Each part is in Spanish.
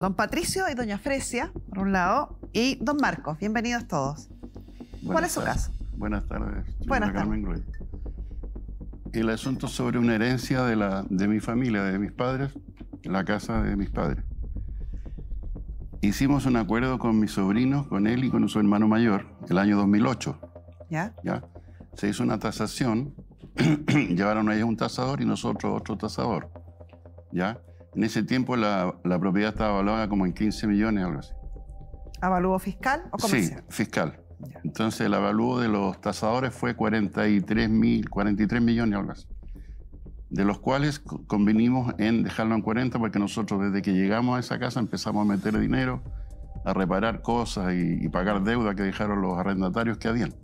Don Patricio y Doña Fresia, por un lado, y Don Marcos. Bienvenidos todos. ¿Cuál es su caso? Buenas tardes. Buenas tardes. El asunto sobre una herencia de, la, de mi familia, de mis padres, la casa de mis padres. Hicimos un acuerdo con mis sobrinos, con él y con su hermano mayor, el año 2008. ¿Ya? ¿Ya? Se hizo una tasación, llevaron a ellos un tasador y nosotros otro tasador. ¿Ya? En ese tiempo la, propiedad estaba avalada como en 15 millones, algo así. ¿Avalúo fiscal o comercial? Sí, fiscal. Entonces el avalúo de los tasadores fue 43, mil, 43 millones, algo así. De los cuales convenimos en dejarlo en 40 porque nosotros desde que llegamos a esa casa empezamos a meter dinero, a reparar cosas y, pagar deuda que dejaron los arrendatarios que habían.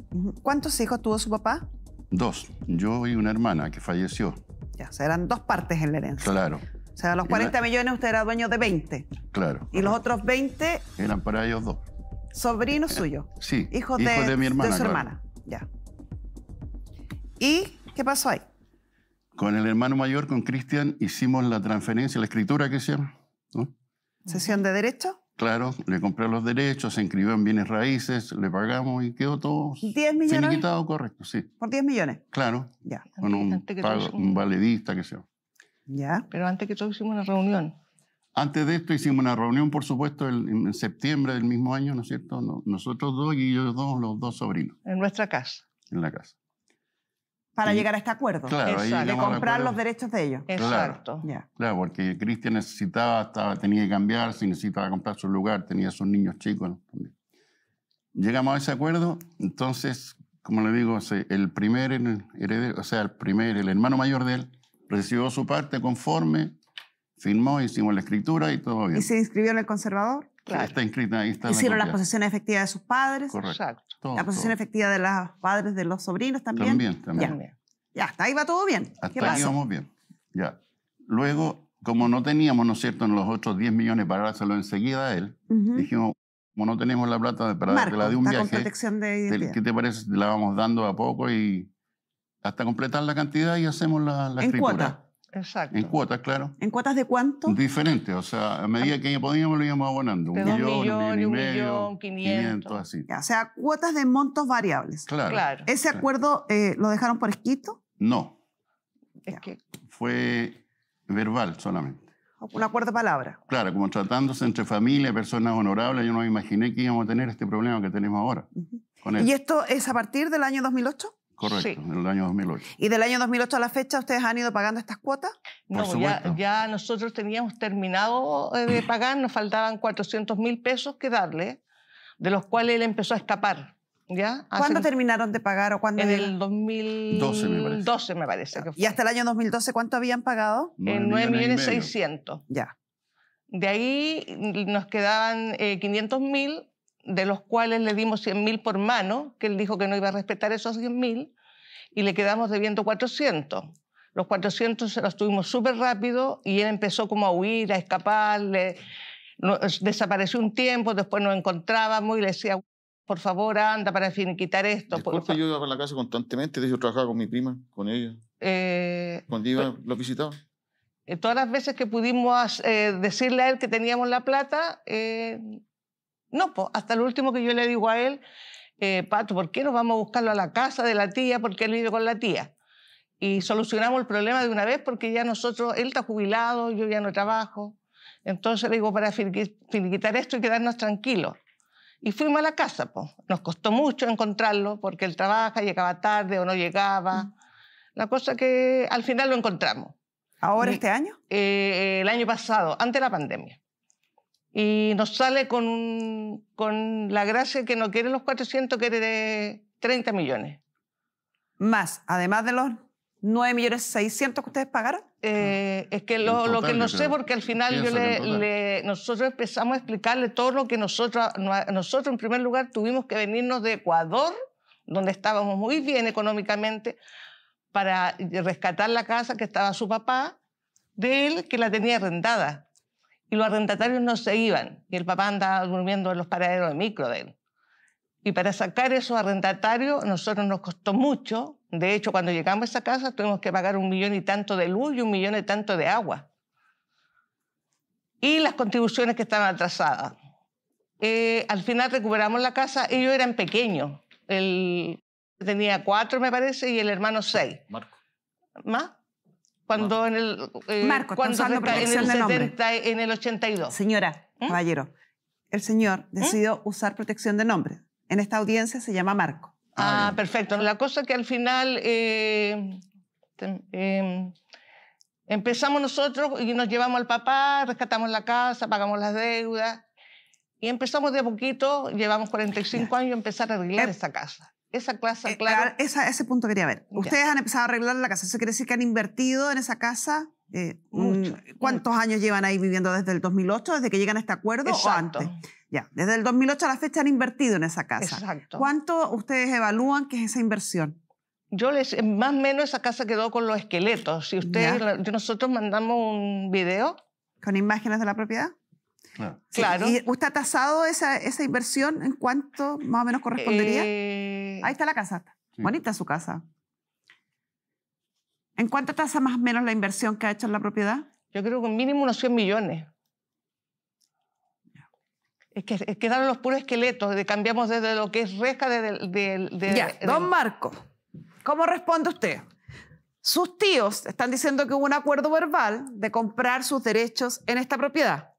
¿Cuántos hijos tuvo su papá? Dos, yo y una hermana que falleció. Ya, o sea, eran dos partes en la herencia. Claro. O sea, los 40 millones usted era dueño de 20. Claro. Y los otros 20... Eran para ellos dos. Sobrinos eh, suyos. Sí. Hijo de, mi hermana. De su hermana, ya. ¿Y qué pasó ahí? Con el hermano mayor, con Cristian, hicimos la transferencia, la escritura que se ¿Sesión de derechos? Claro, le compré los derechos, se inscribió en bienes raíces, le pagamos y quedó todo. ¿10 millones? correcto, sí. ¿Por 10 millones? Claro. Ya. Con un, valedista que sea. ¿Ya? Pero antes que todo hicimos una reunión. Antes de esto hicimos una reunión, por supuesto, en septiembre del mismo año, ¿no es cierto? Nosotros dos y ellos dos, los dos sobrinos. En nuestra casa. En la casa. Para llegar a este acuerdo. Claro, de comprar los derechos de ellos. Exacto. Claro, claro porque Cristian necesitaba, tenía que cambiar, si necesitaba comprar su lugar, tenía sus niños chicos Llegamos a ese acuerdo, entonces, como le digo, el primer heredero, o sea, el primer, el hermano mayor de él, recibió su parte conforme, firmó, hicimos la escritura y todo bien. ¿Y se inscribió en el conservador? Claro. Está inscrita ahí. Está Hicieron la posesión efectiva de sus padres. Correcto. la posesión efectiva de los padres de los sobrinos también. También, también. Ya, hasta ahí va todo bien. Hasta ahí vamos bien. Ya. Luego, como no teníamos, ¿no es cierto?, en los otros 10 millones para dárselo enseguida a él, dijimos, como no tenemos la plata para Marco, la de un viaje, de ¿qué te parece? La vamos dando a poco y hasta completar la cantidad y hacemos la, la ¿En Cuotas. Exacto. En cuotas, claro. ¿En cuotas de cuánto? Diferente, o sea, a medida que podíamos lo íbamos abonando. Un, millón, un millón, un, y millón, quinientos. así. o sea, cuotas de montos variables. Claro. ¿Ese acuerdo eh, lo dejaron por escrito? No. Es que... Fue verbal solamente. Un acuerdo de palabra. Claro, como tratándose entre familia, personas honorables, yo no me imaginé que íbamos a tener este problema que tenemos ahora. ¿Y esto es a partir del año 2008? Correcto, en el año 2008. ¿Y del año 2008 a la fecha ustedes han ido pagando estas cuotas? No, ya, nosotros teníamos terminado eh, de pagar, nos faltaban 400 mil pesos que darle, de los cuales él empezó a escapar. ¿ya? ¿Cuándo terminaron de pagar o cuándo? En el 2012 me parece. me parece ¿Y hasta el año 2012 cuánto habían pagado? En 9 Ya. De ahí mm, nos quedaban 500.000, eh, mil de los cuales le dimos 100.000 por mano, que él dijo que no iba a respetar esos 100.000, y le quedamos debiendo 400. Los 400 se los tuvimos súper rápido y él empezó como a huir, a escapar, nos, desapareció un tiempo, después nos encontrábamos y le decía, por favor, anda para finiquitar esto. Después pues, ah. yo iba para la casa constantemente, yo trabajaba con mi prima, con ella. Eh, Cuando iba, pues, lo visitaba. Eh, todas las veces que pudimos eh, decirle a él que teníamos la plata, eh, no, pues hasta el último que yo le digo a él, eh, Pato, ¿por qué no vamos a buscarlo a la casa de la tía? Porque él vive con la tía. Y solucionamos el problema de una vez porque ya nosotros, él está jubilado, yo ya no trabajo. Entonces le digo, para finiquitar esto y quedarnos tranquilos. Y fuimos a la casa, pues. Nos costó mucho encontrarlo porque él trabaja, llegaba tarde o no llegaba. Mm. La cosa que al final lo encontramos. ¿Ahora este año? Eh, el año pasado, antes la pandemia y nos sale con, con la gracia que no quiere los 400, quiere 30 millones. Más, además de los 9.600.000 que ustedes pagaron. Eh, es que lo, que no sé, porque al final nosotros empezamos a explicarle todo lo que nosotros, nosotros en primer lugar tuvimos que venirnos de Ecuador, donde estábamos muy bien económicamente, para rescatar la casa que estaba su papá de él, que la tenía arrendada y los arrendatarios no se iban y el papá andaba durmiendo en los paraderos de micro de él. Y para sacar esos arrendatarios, a nosotros nos costó mucho. De hecho, cuando llegamos a esa casa, tuvimos que pagar un millón y tanto de luz y un millón y tanto de agua. Y las contribuciones que estaban atrasadas. Eh, al final recuperamos la casa, ellos eran pequeños. Él tenía cuatro, me parece, y el hermano seis. Marco. ¿Más? cuando en el eh, cuando en el, en el 82. Señora, ¿Mm? caballero, el señor ¿Mm? decidió usar protección de nombre. En esta audiencia se llama Marco. Ah, ah perfecto. La cosa que al final eh, em, empezamos nosotros y nos llevamos al papá, rescatamos la casa, pagamos las deudas y empezamos de a poquito, llevamos 45 años empezar a arreglar eh, esta casa. Esa casa, eh, claro. ese punto quería ver. Ustedes han empezado a arreglar la casa. ¿Eso quiere decir que han invertido en esa casa? Eh, mm, ¿Cuántos años llevan ahí viviendo desde el 2008, desde que llegan a este acuerdo o antes? Ya, desde el 2008 a la fecha han invertido en esa casa. Exacto. ¿Cuánto ustedes evalúan que es esa inversión? Yo les, eh, más o menos esa casa quedó con los esqueletos. Si ustedes, nosotros mandamos un video. ¿Con imágenes de la propiedad? Claro. ¿Y usted ha tasado esa, inversión en cuánto más o menos correspondería? Eh, Ahí está la casa. Bonita su casa. ¿En cuánto tasa más o menos la inversión que ha hecho en la propiedad? Yo creo que mínimo unos 100 millones. Es que quedaron los puros esqueletos, de, cambiamos desde lo que es reja, de, don Marco, ¿cómo responde usted? Sus tíos están diciendo que hubo un acuerdo verbal de comprar sus derechos en esta propiedad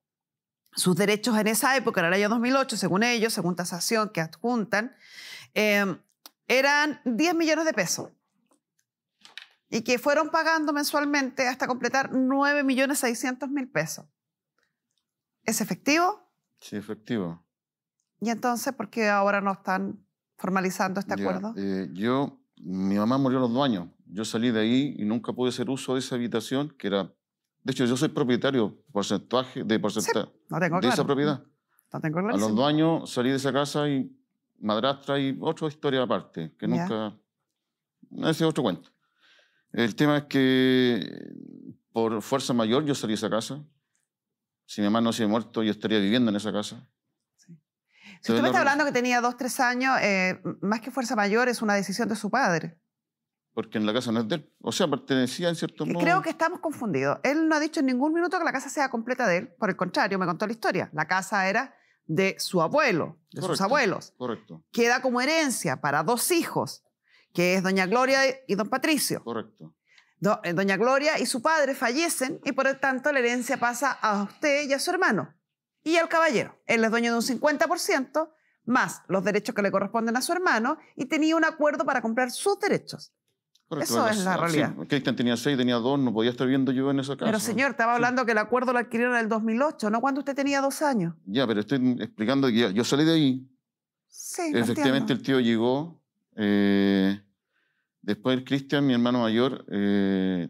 sus derechos en esa época, en el año 2008, según ellos, según tasación que adjuntan, em, eran 10 millones de pesos y que fueron pagando mensualmente hasta completar 9.600.000 pesos. ¿Es efectivo? Sí, efectivo. ¿Y entonces por qué ahora no están formalizando este acuerdo? Eh, yo, mi mamá murió los dos años. Yo salí de ahí y nunca pude hacer uso de esa habitación, que era de hecho, yo soy propietario porcentaje, de de esa propiedad. tengo A los dos años salí de esa casa y madrastra y otra historia aparte, que nunca... Ese es otro cuento. El tema es que por fuerza mayor yo salí de esa casa. Si mi mamá no se hubiera muerto, yo estaría viviendo en esa casa. Si usted me está hablando que tenía dos, tres años, eh, más que fuerza mayor es una decisión de su padre. Porque en la casa no es de él. O sea, pertenecía en cierto modo. Creo que estamos confundidos. Él no ha dicho en ningún minuto que la casa sea completa de él. Por el contrario, me contó la historia. La casa era de su abuelo, de sus abuelos. Correcto. Queda como herencia para dos hijos, que es doña Gloria y don Patricio. Correcto. Eh, doña Gloria y su padre fallecen y por lo tanto la herencia pasa a usted y a su hermano y al caballero. Él es dueño de un 50% más los derechos que le corresponden a su hermano y tenía un acuerdo para comprar sus derechos. Eso es la realidad. Christian Cristian tenía seis, tenía dos, no podía estar viendo yo en esa casa. Pero señor, estaba hablando que el acuerdo lo adquirieron en el 2008, no cuando usted tenía dos años. Ya, pero estoy explicando que yo salí de ahí. Sí, Efectivamente, el tío llegó. Eh, después Cristian, mi hermano mayor, eh,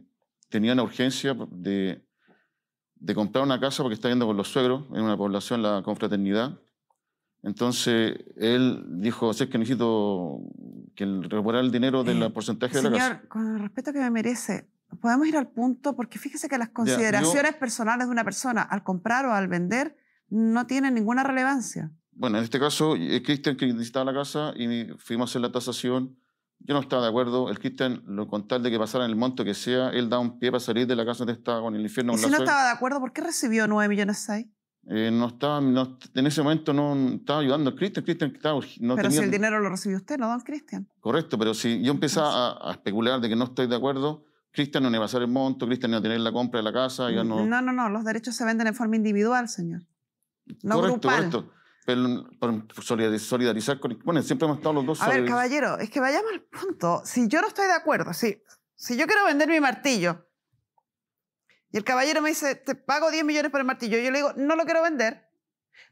tenía una urgencia de, comprar una casa porque está viendo con los suegros en una población, la confraternidad. Entonces él dijo, sé que necesito que recuperar el dinero del eh, porcentaje de la casa. Señor, con el respeto que me merece, podemos ir al punto porque fíjese que las consideraciones personales de una persona al comprar o al vender no tienen ninguna relevancia. Bueno, en este caso, eh, Cristian que necesitaba la casa y fuimos a hacer la tasación. Yo no estaba de acuerdo. El Cristian, con tal de que pasara en el monto que sea, él da un pie para salir de la casa donde estaba con el infierno. Y si no estaba de acuerdo, ¿por qué recibió 9 millones 6? Eh, no estaba, en ese momento no estaba ayudando a Cristian. Cristian pero si el dinero lo recibió usted, ¿no, don Cristian? Correcto, pero si yo empezaba a, a, especular de que no estoy de acuerdo, Cristian no iba a hacer el monto, Cristian no iba a tener la compra de la casa. no... no, no, los derechos se venden en forma individual, señor. No grupal. correcto. Pero, por solidarizar con. Bueno, siempre hemos estado los dos. A ver, caballero, es que vayamos al punto. Si yo no estoy de acuerdo, si, si yo quiero vender mi martillo, y el caballero me dice, te pago 10 millones por el martillo. Yo le digo, no lo quiero vender,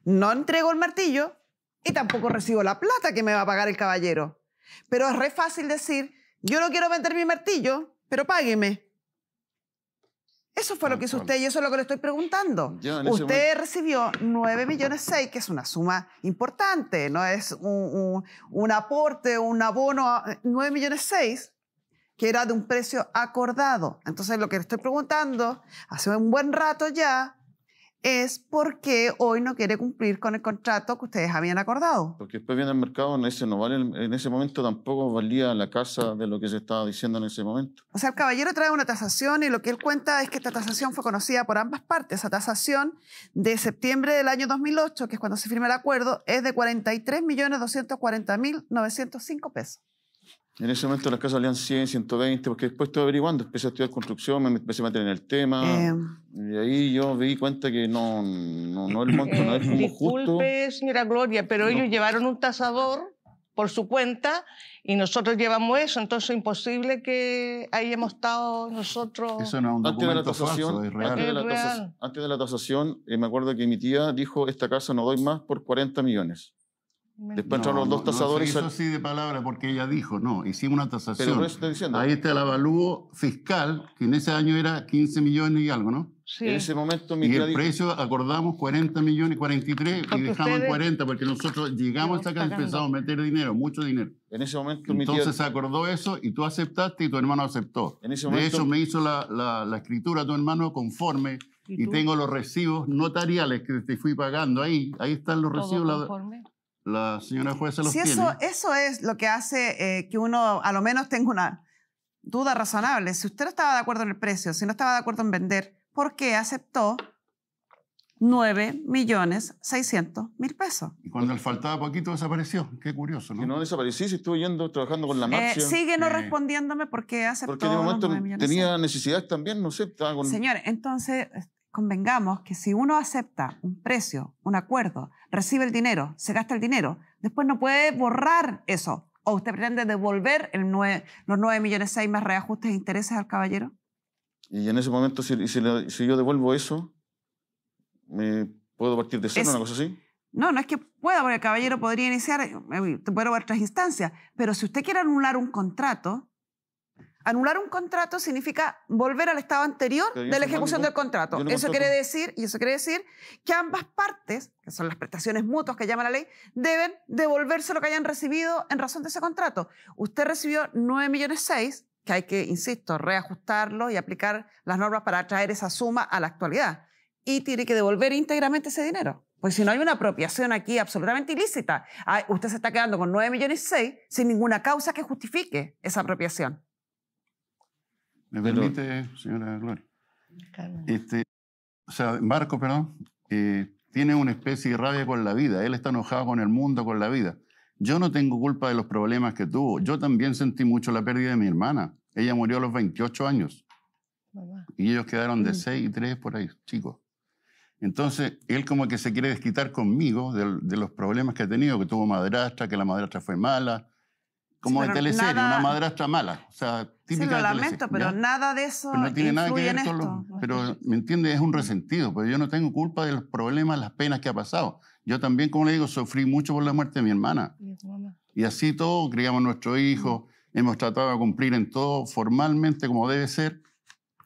no entrego el martillo y tampoco recibo la plata que me va a pagar el caballero. Pero es re fácil decir, yo no quiero vender mi martillo, pero págueme. Eso fue lo que hizo usted y eso es lo que le estoy preguntando. Usted recibió 9 millones 6, que es una suma importante, no es un, un aporte, un abono, 9 eh, millones 6 que era de un precio acordado. Entonces, lo que le estoy preguntando hace un buen rato ya es por qué hoy no quiere cumplir con el contrato que ustedes habían acordado. Porque después viene el mercado, en ese, no vale, en ese momento tampoco valía la casa de lo que se estaba diciendo en ese momento. O sea, el caballero trae una tasación y lo que él cuenta es que esta tasación fue conocida por ambas partes. Esa tasación de septiembre del año 2008, que es cuando se firma el acuerdo, es de 43.240.905 pesos. En ese momento las casas valían 100, 120, porque después estoy averiguando, empecé a estudiar construcción, me empecé a meter en el tema. Em. y ahí yo me di cuenta que no, no, el monto no es eh, como disculpe, señora Gloria, pero ellos llevaron un tasador por su cuenta y nosotros llevamos eso, entonces es imposible que ahí hayamos estado nosotros... Eso no es un antes de la tasación, falso, Antes de la, tasación, eh, me acuerdo que mi tía dijo, esta casa no doy más por 40 millones. Después entraron los dos tasadores. No de palabra porque ella dijo, no, hicimos una tasación. Ahí está el avalúo fiscal, que en ese año era 15 millones y algo, ¿no? Sí. En ese momento mi Y el precio acordamos 40 millones, 43 y dejamos en 40 porque nosotros llegamos hasta acá y empezamos a meter dinero, mucho dinero. En ese momento Entonces se acordó eso y tú aceptaste y tu hermano aceptó. De hecho me hizo la, escritura tu hermano conforme y, tengo los recibos notariales que te fui pagando ahí. Ahí están los recibos. Conforme? la señora jueza los si Eso, eso es lo que hace eh, que uno a lo menos tenga una duda razonable. Si usted no estaba de acuerdo en el precio, si no estaba de acuerdo en vender, ¿por qué aceptó 9 millones 600 mil pesos? Y cuando le faltaba poquito desapareció. Qué curioso, ¿no? Que no desapareció, si estuvo yendo trabajando con la eh, marcha. sigue no eh, respondiéndome por qué aceptó Porque en momento tenía necesidades también, no sé. Señores, entonces convengamos que si uno acepta un precio, un acuerdo, recibe el dinero, se gasta el dinero, después no puede borrar eso. ¿O usted pretende devolver los 9 millones 6 más reajustes de intereses al caballero? Y en ese momento, si, yo devuelvo eso, ¿me puedo partir de cero, es, una cosa así? No, no es que pueda, porque el caballero podría iniciar, eh, te puedo ver otras instancias, pero si usted quiere anular un contrato, Anular un contrato significa volver al estado anterior de la ejecución del contrato. eso quiere decir, y eso quiere decir que ambas partes, que son las prestaciones mutuas que llama la ley, deben devolverse lo que hayan recibido en razón de ese contrato. Usted recibió 9 millones 6, que hay que, insisto, reajustarlo y aplicar las normas para traer esa suma a la actualidad. Y tiene que devolver íntegramente ese dinero. Pues si no hay una apropiación aquí absolutamente ilícita, ah, usted se está quedando con 9 millones 6 sin ninguna causa que justifique esa apropiación. ¿Me permite, señora Gloria? Este, o sea, Marco, perdón, eh, tiene una especie de rabia con la vida. Él está enojado con el mundo, con la vida. Yo no tengo culpa de los problemas que tuvo. Yo también sentí mucho la pérdida de mi hermana. Ella murió a los 28 años. Y ellos quedaron de 6 y 3 por ahí, chicos. Entonces, él como que se quiere desquitar conmigo de, de, los problemas que ha tenido, que tuvo madrastra, que la madrastra fue mala, como de teleserie, una madrastra mala. O sea, típica sí, lo lamento, pero nada de eso pero no tiene nada que ver esto. Pero, ¿me entiendes? Es un resentido, pero pues yo no tengo culpa de los problemas, las penas que ha pasado. Yo también, como le digo, sufrí mucho por la muerte de mi hermana. y así todo, criamos a nuestro hijo, hemos tratado de cumplir en todo formalmente como debe ser,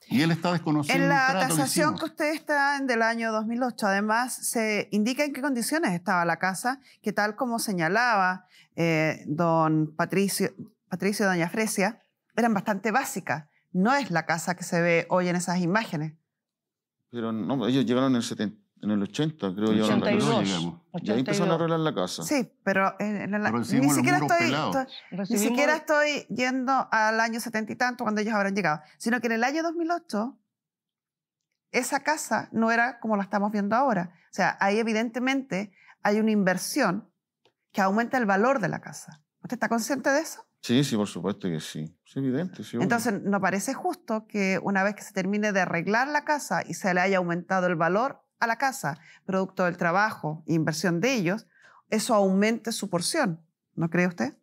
y él está desconocido. En la tasación que, usted está en del año 2008, además, se indica en qué condiciones estaba la casa, que tal como señalaba eh, don Patricio, Patricio y doña Fresia, eran bastante básicas. No es la casa que se ve hoy en esas imágenes. Pero no, ellos llegaron en el, 70, en el 80, creo. 82. ¿Ya empezaron a arreglar la casa. Sí, pero, en ni, siquiera estoy, ni siquiera estoy yendo al año setenta y tanto cuando ellos habrán llegado, sino que en el año 2008 esa casa no era como la estamos viendo ahora. O sea, ahí evidentemente hay una inversión que aumenta el valor de la casa. ¿Usted está consciente de eso? Sí, sí, por supuesto que sí. Es evidente. Sí, Entonces, ¿no parece justo que una vez que se termine de arreglar la casa y se le haya aumentado el valor, a la casa, producto del trabajo e inversión de ellos, eso aumente su porción. ¿No cree usted?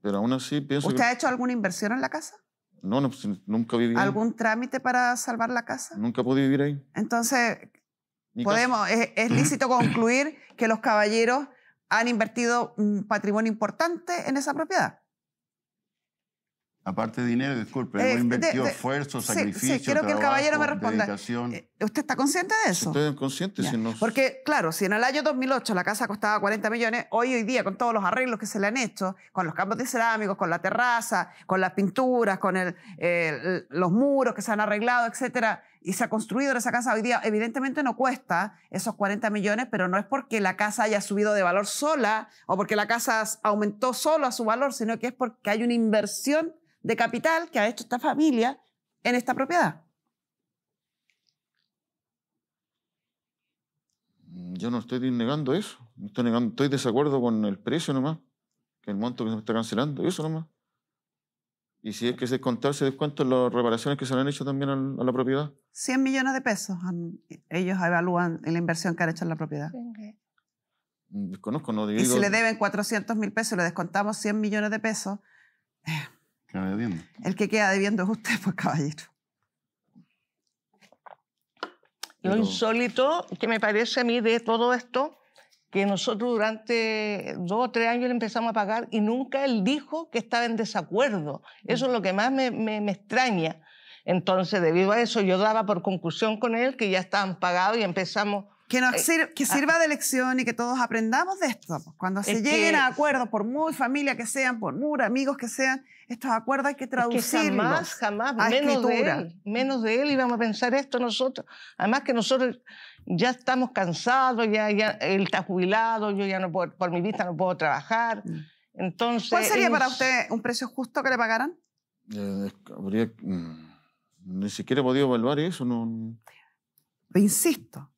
Pero aún así pienso ¿Usted ha hecho alguna inversión en la casa? No, pues, nunca viví ahí. ¿Algún trámite para salvar la casa? Nunca pude vivir ahí. Entonces, podemos, es lícito concluir que los caballeros han invertido un patrimonio importante en esa propiedad. Aparte de dinero, disculpe, ¿no eh, invirtió esfuerzo, sí, quiero que el caballero me eh, ¿Usted está consciente de eso? Estoy consciente. Porque, claro, si en el año 2008 la casa costaba 40 millones, hoy, hoy día, con todos los arreglos que se le han hecho, con los campos de cerámicos, con la terraza, con las pinturas, con eh, los muros que se han arreglado, etcétera, y se ha construido esa casa hoy día. Evidentemente no cuesta esos 40 millones, pero no es porque la casa haya subido de valor sola o porque la casa aumentó solo a su valor, sino que es porque hay una inversión de capital que ha hecho esta familia en esta propiedad. Mm, yo no estoy negando eso. estoy, negando, estoy desacuerdo con el precio nomás, que el monto que se está cancelando, eso nomás. Y si es que se contar, se descuentan las reparaciones que se le han hecho también a la propiedad. 100 millones de pesos ellos evalúan la inversión que han hecho en la propiedad. Mm, desconozco, no Y si le deben 400 mil pesos y le descontamos 100 millones de pesos. Eh, debiendo. El que queda debiendo es usted, pues, caballero. Lo insólito que me parece a mí de todo esto que nosotros durante dos o tres años le empezamos a pagar y nunca él dijo que estaba en desacuerdo. Eso es lo que más me, extraña. Entonces, debido a eso, yo daba por conclusión con él que ya estaban pagados y empezamos... Que, eh, sirva de lección y que todos aprendamos de esto. Pues. Cuando se lleguen a acuerdos, por muy familia que sean, por muy amigos que sean, estos acuerdos hay que traducirlos. jamás, jamás, menos de él, menos de él íbamos a pensar esto nosotros. Además que nosotros ya estamos cansados, ya, él está jubilado, yo ya no por mi vista no puedo trabajar. Mm. Entonces, ¿Cuál sería para usted un precio justo que le pagaran? Eh, mm, ni siquiera he podido evaluar eso. No... Insisto,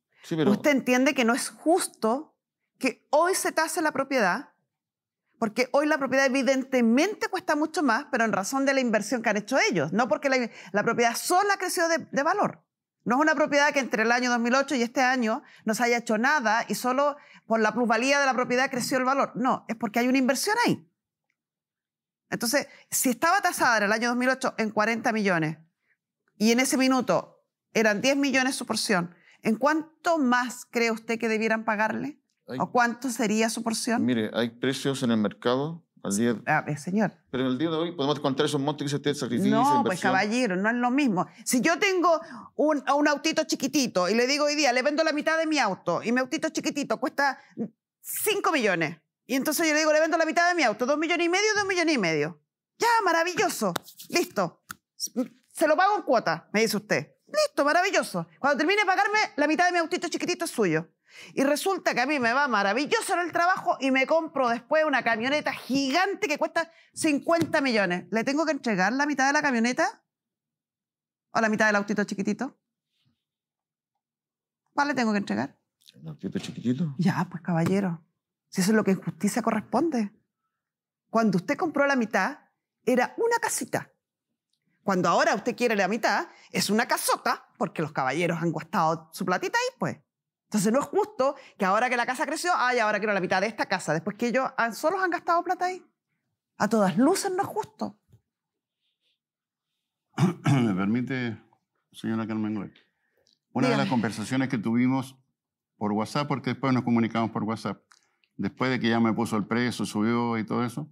usted entiende que no es justo que hoy se tase la propiedad, porque hoy la propiedad evidentemente cuesta mucho más, pero en razón de la inversión que han hecho ellos, no porque la, propiedad sola ha crecido de valor. No es una propiedad que entre el año 2008 y este año no se haya hecho nada y solo por la plusvalía de la propiedad creció el valor. No, es porque hay una inversión ahí. Entonces, si estaba tasada en el año 2008 en 40 millones y en ese minuto eran 10 millones su porción, ¿en cuánto más cree usted que debieran pagarle? ¿O cuánto sería su porción? Mire, hay precios en el mercado ah, señor. Pero en el día de hoy podemos contar esos montos que se usted inversión No, pues caballero, no es lo mismo. Si yo tengo un, un autito chiquitito y le digo hoy día, le vendo la mitad de mi auto y mi autito chiquitito cuesta 5 millones. Y entonces yo le digo, le vendo la mitad de mi auto, 2 millones y medio, 2 millones y medio. Ya, maravilloso. Listo. Mm, se lo pago en cuota, me dice usted. Listo, maravilloso. Cuando termine de pagarme, la mitad de mi autito chiquitito es suyo. Y resulta que a mí me va maravilloso el trabajo y me compro después una camioneta gigante que cuesta 50 millones. ¿Le tengo que entregar la mitad de la camioneta? ¿O la mitad del autito chiquitito? ¿Cuál le tengo que entregar? ¿El autito chiquitito? Ya, pues caballero. Si eso es lo que en justicia corresponde. Cuando usted compró la mitad, era una casita. Cuando ahora usted quiere la mitad, es una casota, porque los caballeros han gastado su platita y pues. Entonces no es justo que ahora que la casa creció, ay, ahora quiero la mitad de esta casa, después que ellos solos han gastado plata ahí. A todas luces no es justo. ¿Me permite, señora Carmen Una de las conversaciones que tuvimos por WhatsApp, porque después nos comunicamos por WhatsApp, después de que ya me puso el precio, subió y todo eso,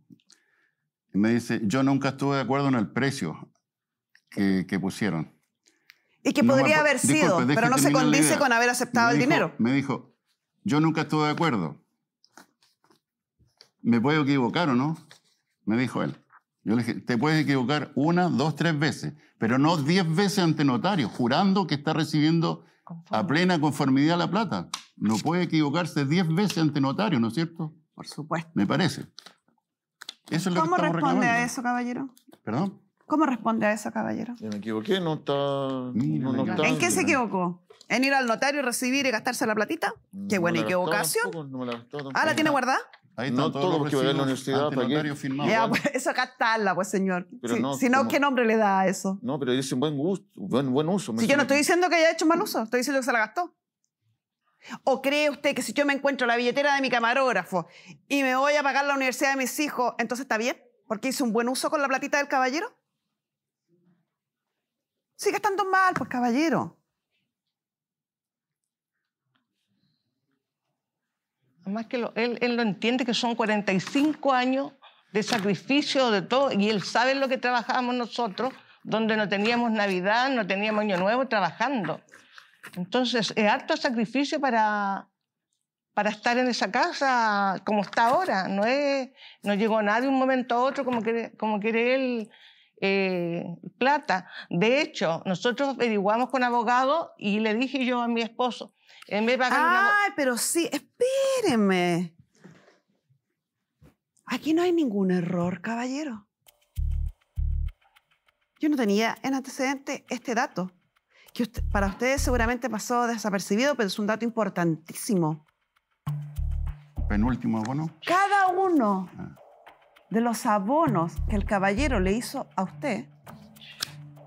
me dice, yo nunca estuve de acuerdo en el precio que pusieron. Y que podría haber sido, pero no se condice con haber aceptado el dinero. Me dijo, yo nunca estuve de acuerdo. ¿Me puedo equivocar o no? Me dijo él. Yo le dije, te puedes equivocar una, dos, tres veces, pero no diez veces ante notario, jurando que está recibiendo a plena conformidad la plata. No puede equivocarse diez veces ante notario, ¿no es cierto? Por supuesto. Me parece. ¿Cómo responde a eso, caballero? ¿Perdón? ¿Cómo responde a eso, caballero? me equivoqué, no está. ¿En qué se equivocó? ¿En ir al notario, y recibir y gastarse la platita? Qué buena equivocación. ¿Ah, la tiene guardada? Ahí no todo, porque que a la universidad para notario Firmado, ya, pues, eso gastarla, pues señor. Si, no, ¿qué nombre le da a eso? No, pero dice buen buen, buen uso. Si yo no estoy diciendo que haya hecho mal uso, estoy diciendo que se la gastó. ¿O cree usted que si yo me encuentro la billetera de mi camarógrafo y me voy a pagar la universidad de mis hijos, entonces está bien? Porque hice un buen uso con la platita del caballero. Sigue estando mal, pues caballero. Además que él, él, lo entiende que son 45 años de sacrificio, de todo, y él sabe lo que trabajábamos nosotros, donde no teníamos Navidad, no teníamos Año Nuevo, trabajando. Entonces, es harto sacrificio para, para estar en esa casa como está ahora. No, es, no llegó nadie un momento a otro como quiere, como quiere él eh, plata. De hecho, nosotros averiguamos con abogado y le dije yo a mi esposo, en Ay, pero sí, espérenme. Aquí no hay ningún error, caballero. Yo no tenía en antecedente este dato, que para ustedes seguramente pasó desapercibido, pero es un dato importantísimo. Penúltimo abono. Cada uno. Ah de los abonos que el caballero le hizo a usted,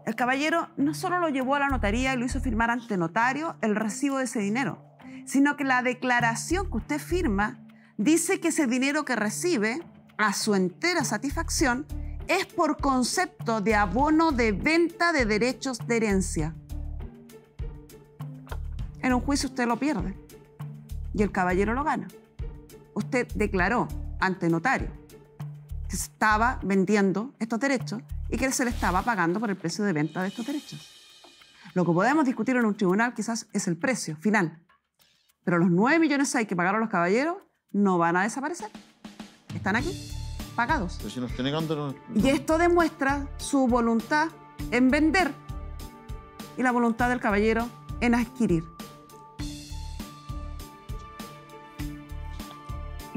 el caballero no solo lo llevó a la notaría y lo hizo firmar ante notario el recibo de ese dinero, sino que la declaración que usted firma dice que ese dinero que recibe, a su entera satisfacción, es por concepto de abono de venta de derechos de herencia. En un juicio usted lo pierde y el caballero lo gana. Usted declaró ante notario que se estaba vendiendo estos derechos y que se le estaba pagando por el precio de venta de estos derechos. Lo que podemos discutir en un tribunal quizás es el precio final, pero los 9 millones hay que pagaron los caballeros no van a desaparecer. Están aquí, pagados. Y esto demuestra su voluntad en vender y la voluntad del caballero en adquirir.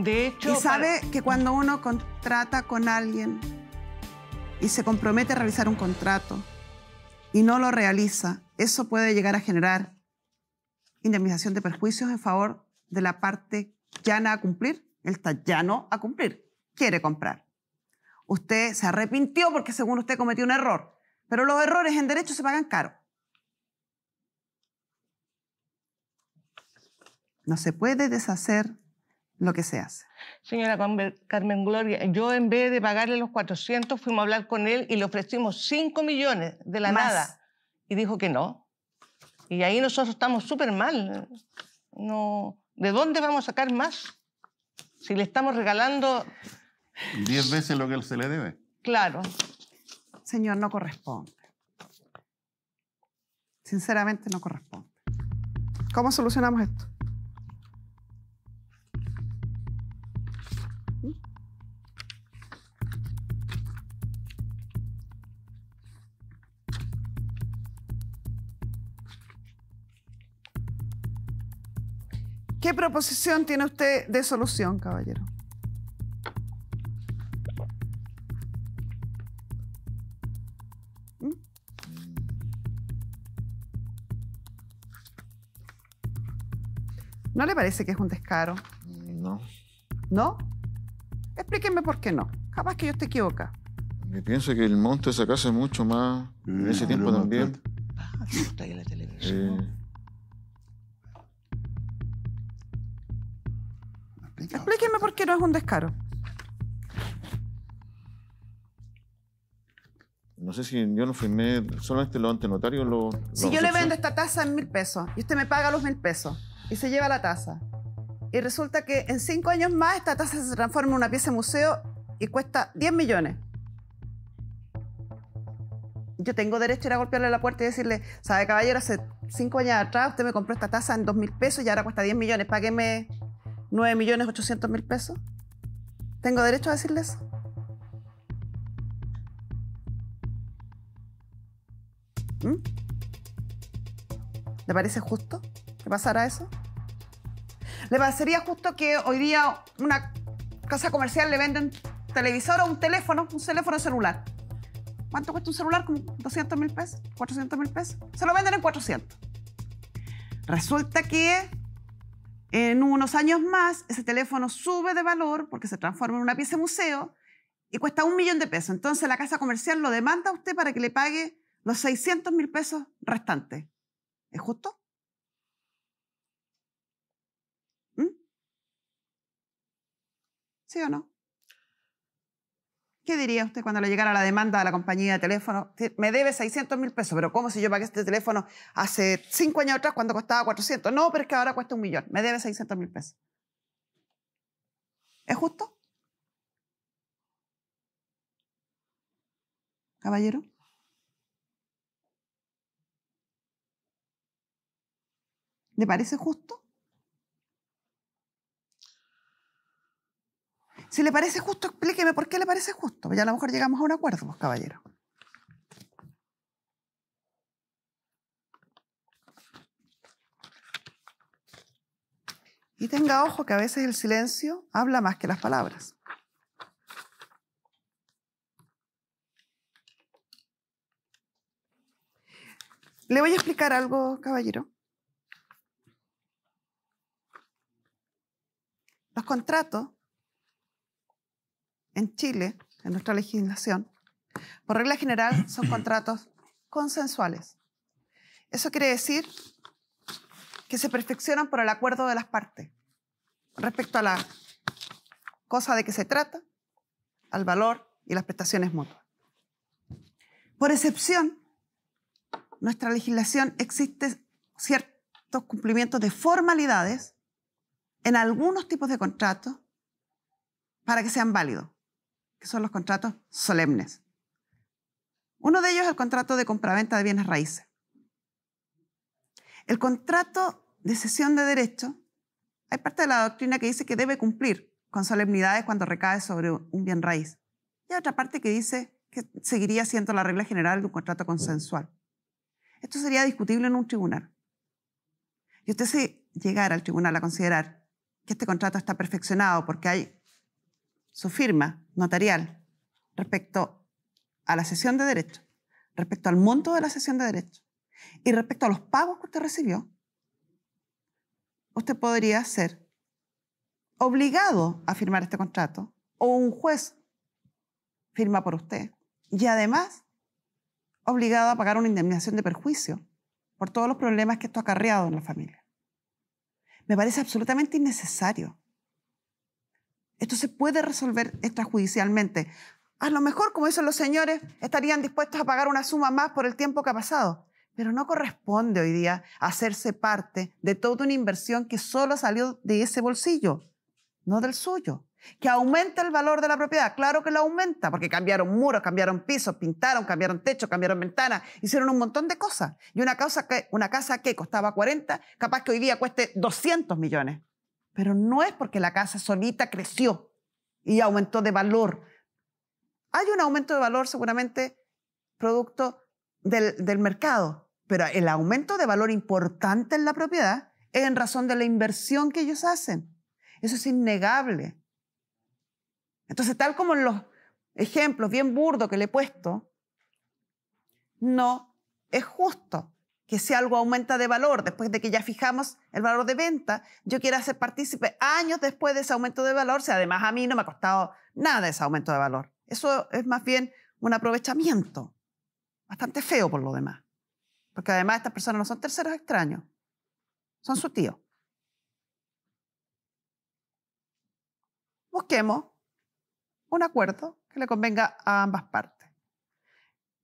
Y sabe que cuando uno contrata con alguien y se compromete a realizar un contrato y no lo realiza, eso puede llegar a generar indemnización de perjuicios en favor de la parte llana a cumplir. Él está no a cumplir. Quiere comprar. Usted se arrepintió porque según usted cometió un error. Pero los errores en derecho se pagan caro. No se puede deshacer lo que se hace. Señora Carmen Gloria, yo en vez de pagarle los 400 fuimos a hablar con él y le ofrecimos 5 millones de la nada y dijo que no. Y ahí nosotros estamos súper mal. No, ¿De dónde vamos a sacar más? Si le estamos regalando... Diez veces lo que se le debe. Claro. Señor, no corresponde. Sinceramente no corresponde. ¿Cómo solucionamos esto? ¿Qué proposición tiene usted de solución, caballero? ¿Mm? ¿No le parece que es un descaro? No. ¿No? Explíqueme por qué no. Capaz que yo esté equivoca. Me pienso que el monto de esa casa es mucho más. En ese tiempo también. Ah, está ahí en la televisión. Explíqueme por qué no es un descaro. No sé si yo lo firmé, solamente lo ante notario lo. Si yo le vendo esta taza en mil pesos y usted me paga los mil pesos y se lleva la taza. Y resulta que en cinco años más esta taza se transforma en una pieza de museo y cuesta 10 millones. Yo tengo derecho a ir a golpearle a la puerta y decirle, sabe caballero, hace cinco años atrás usted me compró esta taza en dos mil pesos y ahora cuesta 10 millones, págueme ¿9.800.000 pesos. ¿Tengo derecho a decirles? ¿Mm? ¿Le parece justo que pasara eso? ¿Le parecería justo que hoy día una casa comercial le venden televisor o un teléfono, un teléfono celular? ¿Cuánto cuesta un celular? ¿Como pesos? ¿400.000 pesos? Se lo venden en 400. Resulta que en unos años más, ese teléfono sube de valor porque se transforma en una pieza de museo y cuesta un millón de pesos. Entonces la casa comercial lo demanda a usted para que le pague los 600 mil pesos restantes. ¿Es justo? ¿Mm? ¿Sí o no? ¿Qué diría usted cuando le llegara la demanda a la compañía de teléfono? Me debe 600 mil pesos, pero ¿cómo si yo pagué este teléfono hace cinco años atrás cuando costaba 400? No, pero es que ahora cuesta un millón. Me debe 600 mil pesos. ¿Es justo? Caballero. ¿Le parece justo? Si le parece justo, explíqueme por qué le parece justo. Ya a lo mejor llegamos a un acuerdo, pues, caballero. Y tenga ojo que a veces el silencio habla más que las palabras. Le voy a explicar algo, caballero. Los contratos en Chile, en nuestra legislación, por regla general son contratos consensuales. Eso quiere decir que se perfeccionan por el acuerdo de las partes respecto a la cosa de que se trata, al valor y las prestaciones mutuas. Por excepción, nuestra legislación existe ciertos cumplimientos de formalidades en algunos tipos de contratos para que sean válidos que son los contratos solemnes. Uno de ellos es el contrato de compraventa de bienes raíces. El contrato de cesión de derechos, hay parte de la doctrina que dice que debe cumplir con solemnidades cuando recae sobre un bien raíz. Y hay otra parte que dice que seguiría siendo la regla general de un contrato consensual. Esto sería discutible en un tribunal. Y usted si llegara al tribunal a considerar que este contrato está perfeccionado porque hay su firma notarial respecto a la sesión de derecho, respecto al monto de la sesión de derecho y respecto a los pagos que usted recibió, usted podría ser obligado a firmar este contrato o un juez firma por usted y además obligado a pagar una indemnización de perjuicio por todos los problemas que esto ha acarreado en la familia. Me parece absolutamente innecesario esto se puede resolver extrajudicialmente. A lo mejor, como dicen los señores, estarían dispuestos a pagar una suma más por el tiempo que ha pasado, pero no corresponde hoy día hacerse parte de toda una inversión que solo salió de ese bolsillo, no del suyo. Que aumenta el valor de la propiedad, claro que lo aumenta, porque cambiaron muros, cambiaron pisos, pintaron, cambiaron techo, cambiaron ventanas, hicieron un montón de cosas. Y una, que, una casa que costaba 40, capaz que hoy día cueste 200 millones. Pero no es porque la casa solita creció y aumentó de valor. Hay un aumento de valor seguramente producto del, mercado, pero el aumento de valor importante en la propiedad es en razón de la inversión que ellos hacen. Eso es innegable. Entonces, tal como en los ejemplos bien burdos que le he puesto, no es justo que si algo aumenta de valor después de que ya fijamos el valor de venta, yo quiero hacer partícipe años después de ese aumento de valor, si además a mí no me ha costado nada ese aumento de valor. Eso es más bien un aprovechamiento, bastante feo por lo demás, porque además estas personas no son terceros extraños, son su tío. Busquemos un acuerdo que le convenga a ambas partes.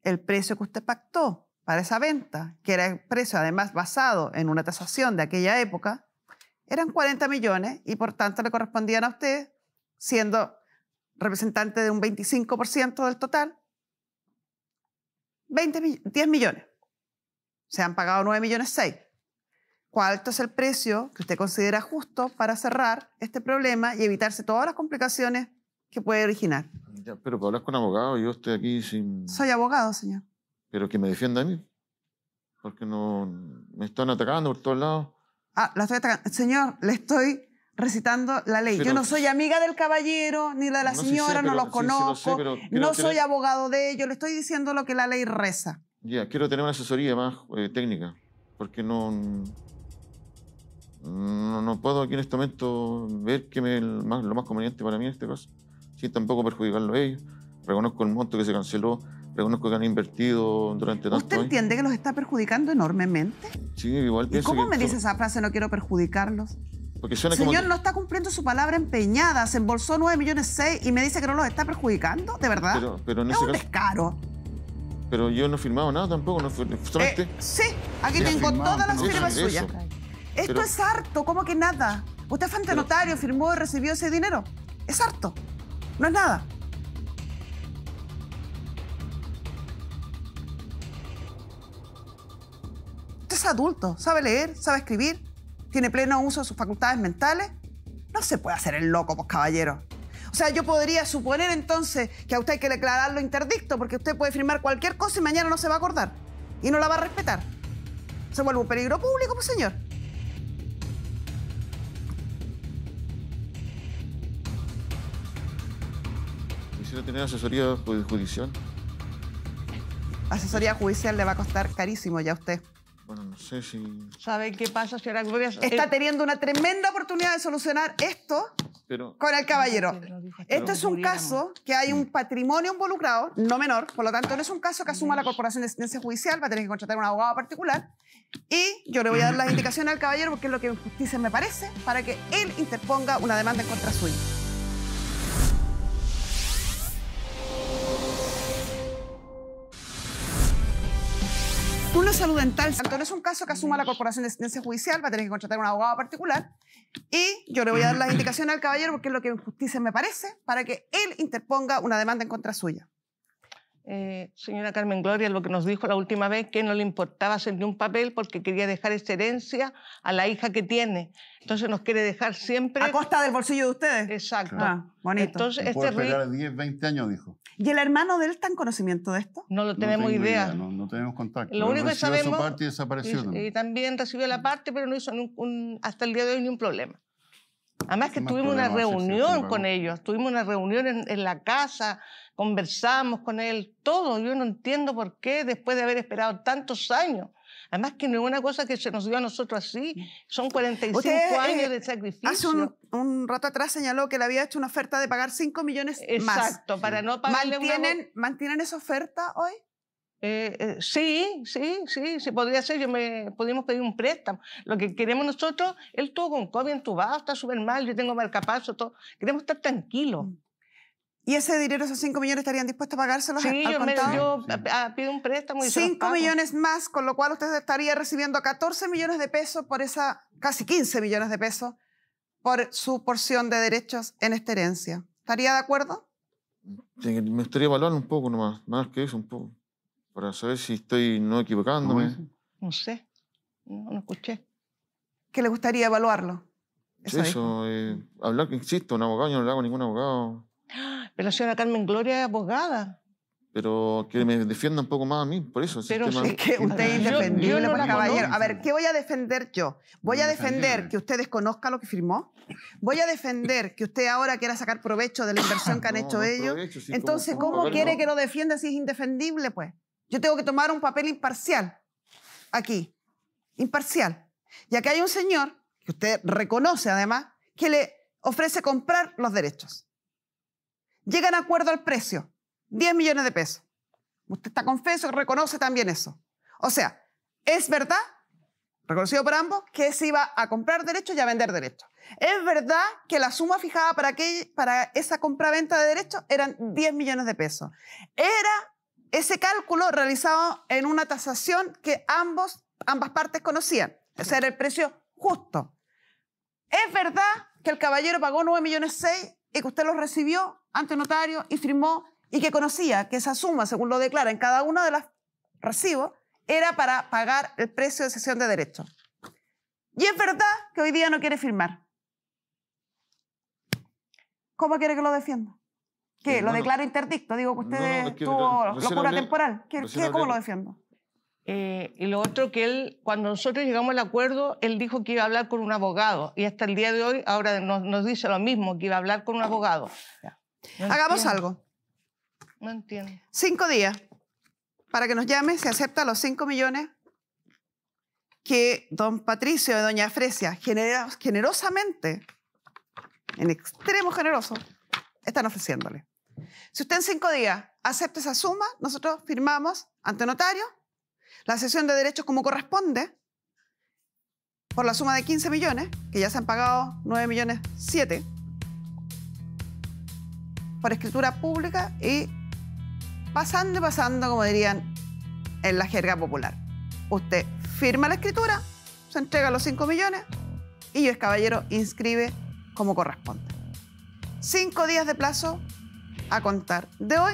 El precio que usted pactó para esa venta, que era el precio además basado en una tasación de aquella época, eran 40 millones y por tanto le correspondían a usted, siendo representante de un 25% del total, 20, 10 millones. Se han pagado 9 millones 6. ¿Cuál es el precio que usted considera justo para cerrar este problema y evitarse todas las complicaciones que puede originar? pero ¿hablas con abogado, yo estoy aquí sin... Soy abogado, señor pero que me defienda a mí, porque no, me están atacando por todos lados. Ah, la estoy atacando. Señor, le estoy recitando la ley. yo no soy amiga del caballero ni de la señora, no los conozco, no soy abogado de ellos, le estoy diciendo lo que la ley reza. Ya, quiero tener una asesoría más eh, técnica, porque no, no, puedo aquí en este momento ver qué es lo más conveniente para mí en este caso, sin tampoco perjudicarlo a ellos. Reconozco el monto que se canceló, reconozco que han invertido durante tanto ¿Usted entiende que los está perjudicando enormemente? Sí, igual pienso ¿Y cómo me dice esa frase, no quiero perjudicarlos? Porque Señor, no está cumpliendo su palabra empeñada, se embolsó 9 millones 6 y me dice que no los está perjudicando, ¿de verdad? Pero, es ese descaro. Pero yo no he firmado nada tampoco, no eh, sí, aquí tengo todas las firmas suyas. Esto es harto, ¿cómo que nada? Usted fue ante notario, firmó y recibió ese dinero. Es harto, no es nada. adulto, sabe leer, sabe escribir, tiene pleno uso de sus facultades mentales. No se puede hacer el loco, pues caballero. O sea, yo podría suponer entonces que a usted hay que declararlo interdicto porque usted puede firmar cualquier cosa y mañana no se va a acordar y no la va a respetar. Se vuelve un peligro público, pues señor. Quisiera tener asesoría judicial. Asesoría judicial le va a costar carísimo ya a usted bueno, no sé si... ¿Sabe qué pasa, señora Gloria? Está teniendo una tremenda oportunidad de solucionar esto con el caballero. este es un caso que hay un patrimonio involucrado, no menor, por lo tanto no es un caso que asuma la Corporación de Asistencia Judicial, va a tener que contratar un abogado particular. Y yo le voy a dar las indicaciones al caballero porque es lo que en justicia me parece, para que él interponga una demanda en contra suya. Una salud dental, tanto es un caso que asuma la Corporación de Asistencia Judicial, va a tener que contratar a un abogado particular y yo le voy a dar las indicaciones al caballero porque es lo que en justicia me parece para que él interponga una demanda en contra suya. Eh, señora Carmen Gloria lo que nos dijo la última vez, que no le importaba hacer ni un papel porque quería dejar esa herencia a la hija que tiene. Entonces nos quiere dejar siempre... A costa del bolsillo de ustedes. Exacto. Ah, bonito. Entonces, este esperar 10, 20 años, dijo. ¿Y el hermano de él está en conocimiento de esto? No lo tenemos idea. no, tenemos contacto. Lo único que sabemos... Su parte y, desapareció también. recibió la parte, pero no hizo hasta el día de hoy ni un problema. Además que tuvimos una reunión con ellos, tuvimos una reunión en, la casa, conversamos con él, todo. Yo no entiendo por qué después de haber esperado tantos años. Además que no es una cosa que se nos dio a nosotros así, son 45 eh, años de sacrificio. Hace un, rato atrás señaló que le había hecho una oferta de pagar 5 millones más. Exacto, para no pagarle ¿Mantienen, ¿Mantienen esa oferta hoy? Eh, eh, sí, sí, sí, sí, podría ser, yo me, pudimos pedir un préstamo. Lo que queremos nosotros, él tuvo con COVID entubado, está súper mal, yo tengo capazo, todo. Queremos estar tranquilos. Mm. ¿Y ese dinero, esos 5 millones, estarían dispuestos a pagárselos sí, al yo contado? Me, yo pido un préstamo y 5 millones más, con lo cual usted estaría recibiendo 14 millones de pesos por esa, casi 15 millones de pesos, por su porción de derechos en esta herencia. ¿Estaría de acuerdo? Me gustaría evaluar un poco nomás, más que eso, un poco. Para saber si estoy no equivocándome. No sé, no, lo escuché. ¿Qué le gustaría evaluarlo? Eso, eh, hablar que insisto, un abogado, yo no le hago ningún abogado. ¡Ah! Pero la señora Carmen Gloria es abogada. Pero que me defienda un poco más a mí, por eso. Pero es que usted es indefendible, para caballero. A ver, ¿qué voy a defender yo? Voy a defender que usted desconozca lo que firmó. Voy a defender que usted ahora quiera sacar provecho de la inversión que han hecho ellos. Entonces, cómo quiere que lo defienda si es indefendible, pues? Yo tengo que tomar un papel imparcial aquí, imparcial. Y que hay un señor, que usted reconoce además, que le ofrece comprar los derechos. Llegan a acuerdo al precio, 10 millones de pesos. Usted está confeso, reconoce también eso. O sea, es verdad, reconocido por ambos, que se iba a comprar derechos y a vender derechos. Es verdad que la suma fijada para, para esa compra-venta de derechos eran 10 millones de pesos. Era ese cálculo realizado en una tasación que ambos, ambas partes conocían. es era el precio justo. Es verdad que el caballero pagó 9 millones 6 y que usted lo recibió ante notario y firmó y que conocía que esa suma, según lo declara en cada uno de los recibos, era para pagar el precio de cesión de derechos. Y es verdad que hoy día no quiere firmar. ¿Cómo quiere que lo defienda? ¿Qué? ¿Lo declara declaro interdicto? Digo que usted tuvo locura temporal. ¿Qué, cómo lo defiendo? Eh, y lo otro que él, cuando nosotros llegamos al acuerdo, él dijo que iba a hablar con un abogado. Y hasta el día de hoy, ahora nos, dice lo mismo, que iba a hablar con un abogado. Hagamos algo. No entiendo. Cinco días para que nos llame, se acepta los cinco millones que don Patricio y doña Fresia generosamente, en extremo generoso, están ofreciéndole. Si usted en cinco días acepta esa suma, nosotros firmamos ante notario la cesión de derechos como corresponde por la suma de 15 millones, que ya se han pagado 9 millones 7, por escritura pública y pasando y pasando, como dirían en la jerga popular. Usted firma la escritura, se entrega los 5 millones y yo, es caballero, inscribe como corresponde. Cinco días de plazo a contar de hoy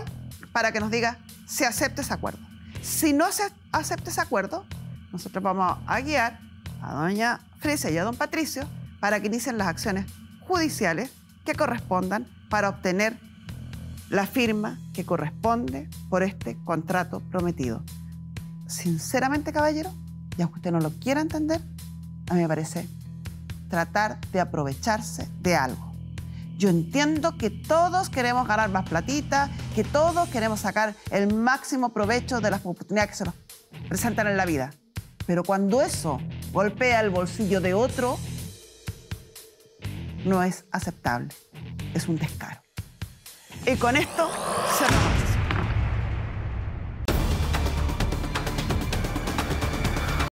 para que nos diga si acepta ese acuerdo. Si no se acepta ese acuerdo, nosotros vamos a guiar a doña Frisia y a don Patricio para que inicien las acciones judiciales que correspondan para obtener la firma que corresponde por este contrato prometido. Sinceramente, caballero, ya aunque usted no lo quiera entender, a mí me parece tratar de aprovecharse de algo. Yo entiendo que todos queremos ganar más platitas, que todos queremos sacar el máximo provecho de las oportunidades que se nos presentan en la vida. Pero cuando eso golpea el bolsillo de otro, no es aceptable. Es un descaro. Y con esto cerramos.